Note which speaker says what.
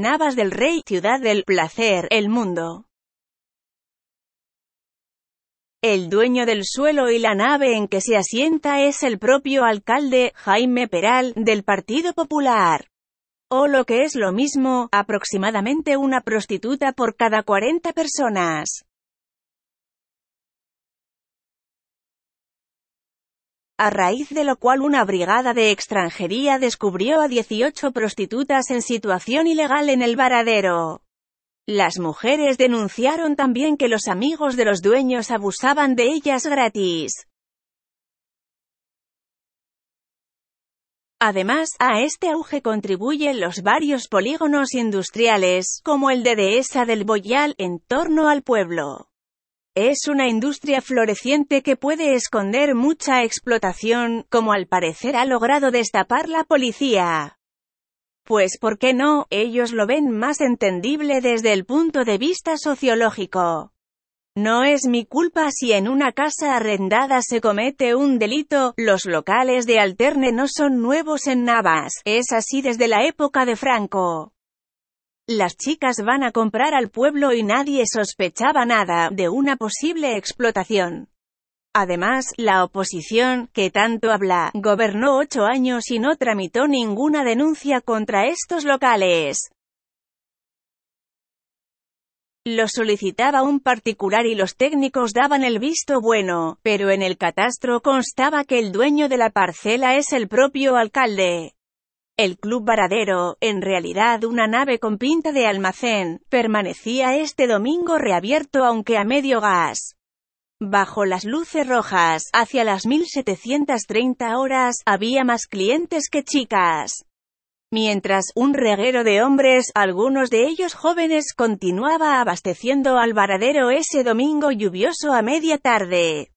Speaker 1: Navas del Rey, Ciudad del Placer, El Mundo. El dueño del suelo y la nave en que se asienta es el propio alcalde, Jaime Peral, del Partido Popular. O lo que es lo mismo, aproximadamente una prostituta por cada 40 personas. a raíz de lo cual una brigada de extranjería descubrió a 18 prostitutas en situación ilegal en el varadero. Las mujeres denunciaron también que los amigos de los dueños abusaban de ellas gratis. Además, a este auge contribuyen los varios polígonos industriales, como el de Dehesa del Boyal, en torno al pueblo. Es una industria floreciente que puede esconder mucha explotación, como al parecer ha logrado destapar la policía. Pues ¿por qué no? Ellos lo ven más entendible desde el punto de vista sociológico. No es mi culpa si en una casa arrendada se comete un delito, los locales de alterne no son nuevos en Navas, es así desde la época de Franco. Las chicas van a comprar al pueblo y nadie sospechaba nada de una posible explotación. Además, la oposición, que tanto habla, gobernó ocho años y no tramitó ninguna denuncia contra estos locales. Lo solicitaba un particular y los técnicos daban el visto bueno, pero en el catastro constaba que el dueño de la parcela es el propio alcalde. El Club Varadero, en realidad una nave con pinta de almacén, permanecía este domingo reabierto aunque a medio gas. Bajo las luces rojas, hacia las 1730 horas, había más clientes que chicas. Mientras, un reguero de hombres, algunos de ellos jóvenes, continuaba abasteciendo al varadero ese domingo lluvioso a media tarde.